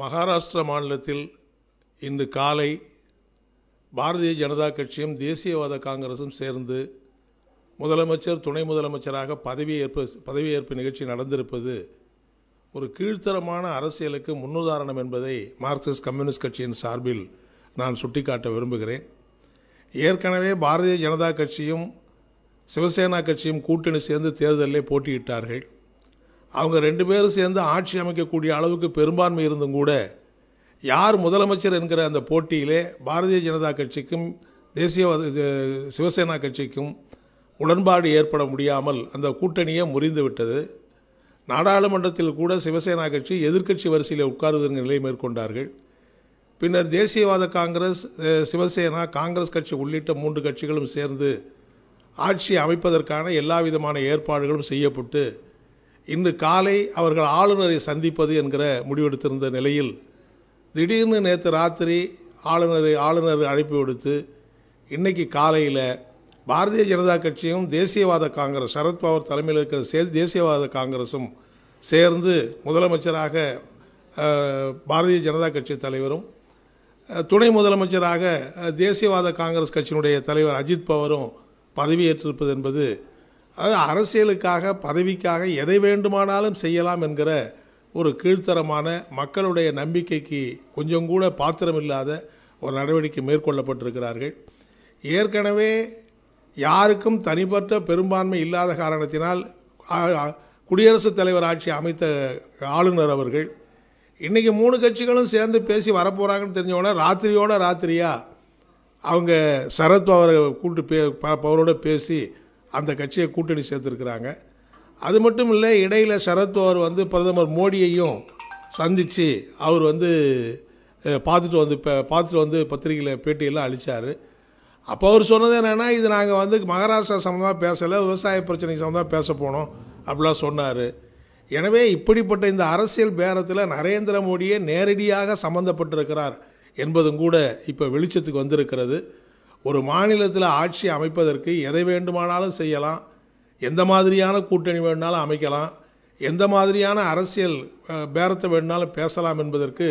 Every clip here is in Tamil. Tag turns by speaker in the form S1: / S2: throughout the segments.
S1: மகாராஷ்டிரா மாநிலத்தில் இன்று காலை பாரதிய ஜனதா கட்சியும் தேசியவாத காங்கிரஸும் சேர்ந்து முதலமைச்சர் துணை முதலமைச்சராக பதவியேற்பு பதவியேற்பு நிகழ்ச்சி நடந்திருப்பது ஒரு கீழ்த்தரமான அரசியலுக்கு முன்னுதாரணம் என்பதை மார்க்சிஸ்ட் கம்யூனிஸ்ட் கட்சியின் சார்பில் நான் சுட்டிக்காட்ட விரும்புகிறேன் ஏற்கனவே பாரதிய ஜனதா கட்சியும் சிவசேனா கட்சியும் கூட்டணி சேர்ந்து தேர்தலில் போட்டியிட்டார்கள் அவங்க ரெண்டு பேரும் சேர்ந்து ஆட்சி அமைக்கக்கூடிய அளவுக்கு பெரும்பான்மை இருந்தும் கூட யார் முதலமைச்சர் என்கிற அந்த போட்டியிலே பாரதிய ஜனதா கட்சிக்கும் தேசிய சிவசேனா கட்சிக்கும் உடன்பாடு ஏற்பட முடியாமல் அந்த கூட்டணியே முறிந்து விட்டது நாடாளுமன்றத்தில் கூட சிவசேனா கட்சி எதிர்க்கட்சி வரிசையில் உட்காருவதற்கு நிலை மேற்கொண்டார்கள் பின்னர் தேசியவாத காங்கிரஸ் சிவசேனா காங்கிரஸ் கட்சி உள்ளிட்ட மூன்று கட்சிகளும் சேர்ந்து ஆட்சி அமைப்பதற்கான எல்லா விதமான ஏற்பாடுகளும் செய்யப்பட்டு இன்று காலை அவர்கள் ஆளுநரை சந்திப்பது என்கிற முடிவெடுத்திருந்த நிலையில் திடீர்னு நேற்று ராத்திரி ஆளுநரை ஆளுநர் அழைப்பு விடுத்து இன்னைக்கு காலையில் பாரதிய ஜனதா கட்சியும் தேசியவாத காங்கிரஸ் சரத்பவார் தலைமையில் இருக்கிற சே தேசியவாத காங்கிரஸும் சேர்ந்து முதலமைச்சராக பாரதிய ஜனதா கட்சி தலைவரும் துணை முதலமைச்சராக தேசியவாத காங்கிரஸ் கட்சியினுடைய தலைவர் அஜித் பவரும் பதவியேற்றிருப்பது என்பது அதாவது அரசியலுக்காக பதவிக்காக எதை வேண்டுமானாலும் செய்யலாம் என்கிற ஒரு கீழ்த்தரமான மக்களுடைய நம்பிக்கைக்கு கொஞ்சம் கூட பாத்திரமில்லாத ஒரு நடவடிக்கை மேற்கொள்ளப்பட்டிருக்கிறார்கள் ஏற்கனவே யாருக்கும் தனிப்பட்ட பெரும்பான்மை இல்லாத காரணத்தினால் குடியரசுத் தலைவர் ஆட்சி அமைத்த ஆளுநர் அவர்கள் இன்றைக்கி மூணு கட்சிகளும் சேர்ந்து பேசி வரப்போகிறாங்கன்னு தெரிஞ்சவொடனே ராத்திரியோட ராத்திரியாக அவங்க சரத் கூப்பிட்டு பே பவரோட பேசி அந்த கட்சியை கூட்டணி சேர்த்துருக்குறாங்க அது மட்டும் இல்லை இடையில் சரத்பவர் வந்து பிரதமர் மோடியையும் சந்தித்து அவர் வந்து பார்த்துட்டு வந்து இப்போ பார்த்துட்டு வந்து பத்திரிகையில் பேட்டியெல்லாம் அழித்தார் அப்போ அவர் சொன்னது என்னென்னா இது நாங்கள் வந்து மகாராஷ்டிரா சம்மந்தமாக பேசலை விவசாய பிரச்சனை சம்மந்தமாக பேச போனோம் அப்படிலாம் சொன்னார் எனவே இப்படிப்பட்ட இந்த அரசியல் பேரத்தில் நரேந்திர மோடியே நேரடியாக சம்மந்தப்பட்டிருக்கிறார் என்பதும் கூட இப்போ வெளிச்சத்துக்கு வந்திருக்கிறது ஒரு மாநிலத்தில் ஆட்சி அமைப்பதற்கு எதை வேண்டுமானாலும் செய்யலாம் எந்த மாதிரியான கூட்டணி வேணுனாலும் அமைக்கலாம் எந்த மாதிரியான அரசியல் பேரத்தை வேணுனாலும் பேசலாம் என்பதற்கு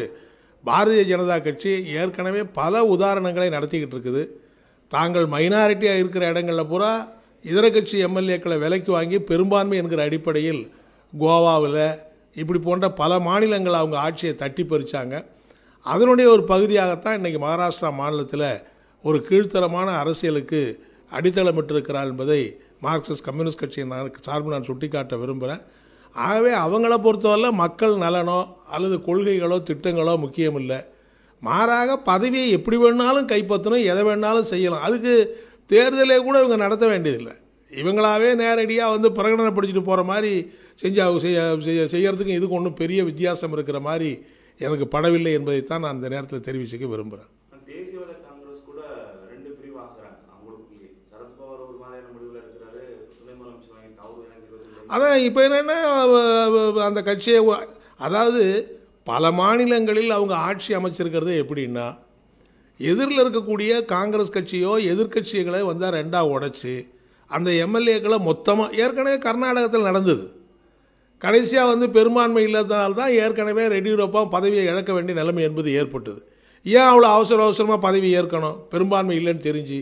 S1: பாரதிய ஜனதா கட்சி ஏற்கனவே பல உதாரணங்களை நடத்திக்கிட்டு இருக்குது தாங்கள் மைனாரிட்டியாக இருக்கிற இடங்களில் பூரா இதர கட்சி எம்எல்ஏக்களை விலைக்கு வாங்கி பெரும்பான்மை என்கிற அடிப்படையில் கோவாவில் இப்படி போன்ற பல மாநிலங்கள் அவங்க ஆட்சியை தட்டி பறித்தாங்க அதனுடைய ஒரு பகுதியாகத்தான் இன்றைக்கி மகாராஷ்டிரா மாநிலத்தில் ஒரு கீழ்த்தரமான அரசியலுக்கு அடித்தளமிட்டிருக்கிறார் என்பதை மார்க்சிஸ்ட் கம்யூனிஸ்ட் கட்சியை நான் சார்பு நான் சுட்டிக்காட்ட விரும்புகிறேன் ஆகவே அவங்கள பொறுத்தவரை மக்கள் நலனோ அல்லது கொள்கைகளோ திட்டங்களோ முக்கியம் இல்லை மாறாக பதவியை எப்படி வேணாலும் கைப்பற்றணும் எதை வேணாலும் செய்யலாம் அதுக்கு தேர்தலே கூட இவங்க நடத்த வேண்டியதில்லை இவங்களாவே நேரடியாக வந்து பிரகடனப்படுத்திட்டு போகிற மாதிரி செஞ்சு அவங்க செய்ய செய்கிறதுக்கும் இதுக்கு ஒன்றும் பெரிய வித்தியாசம் இருக்கிற மாதிரி எனக்கு படவில்லை என்பதைத்தான் நான் இந்த நேரத்தில் தெரிவிச்சுக்க விரும்புகிறேன் அதான் இப்போ என்னென்னா அந்த கட்சியை அதாவது பல மாநிலங்களில் அவங்க ஆட்சி அமைச்சிருக்கிறது எப்படின்னா எதிரில் இருக்கக்கூடிய காங்கிரஸ் கட்சியோ எதிர்கட்சிகளை வந்தால் ரெண்டாக உடைச்சி அந்த எம்எல்ஏக்களை மொத்தமாக ஏற்கனவே கர்நாடகத்தில் நடந்தது கடைசியாக வந்து பெரும்பான்மை இல்லாததால் தான் ஏற்கனவே ரெடியூரப்பா பதவியை இழக்க வேண்டிய நிலைமை என்பது ஏற்பட்டது ஏன் அவ்வளோ அவசர அவசரமாக பதவி ஏற்கணும் பெரும்பான்மை இல்லைன்னு தெரிஞ்சு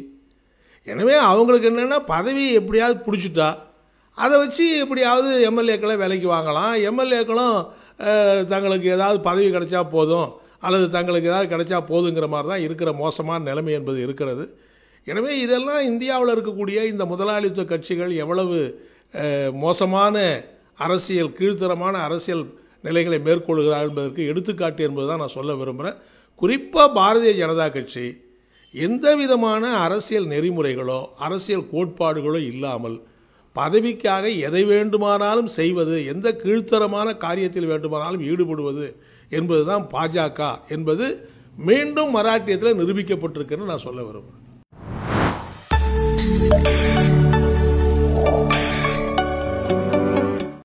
S1: எனவே அவங்களுக்கு என்னென்னா பதவி எப்படியாவது பிடிச்சிட்டா அதை வச்சு எப்படியாவது எம்எல்ஏக்களை விலைக்கு வாங்கலாம் எம்எல்ஏக்களும் தங்களுக்கு ஏதாவது பதவி கிடைச்சா போதும் அல்லது தங்களுக்கு ஏதாவது கிடைச்சா போதுங்கிற மாதிரி தான் இருக்கிற மோசமான நிலைமை என்பது இருக்கிறது எனவே இதெல்லாம் இந்தியாவில் இருக்கக்கூடிய இந்த முதலாளித்துவ கட்சிகள் எவ்வளவு மோசமான அரசியல் கீழ்த்தரமான அரசியல் நிலைகளை மேற்கொள்கிறார்கள் என்பதற்கு எடுத்துக்காட்டு என்பது தான் நான் சொல்ல விரும்புகிறேன் குறிப்பாக பாரதிய ஜனதா கட்சி எந்த விதமான அரசியல் நெறிமுறைகளோ அரசியல் கோட்பாடுகளோ இல்லாமல் பதவிக்காக எதை வேண்டுமானாலும் செய்வது எந்த கீழ்த்தரமான காரியத்தில் வேண்டுமானாலும் ஈடுபடுவது என்பதுதான் பாஜக என்பது மீண்டும் மராட்டியத்தில் நிரூபிக்கப்பட்டிருக்குன்னு நான் சொல்ல வருவேன்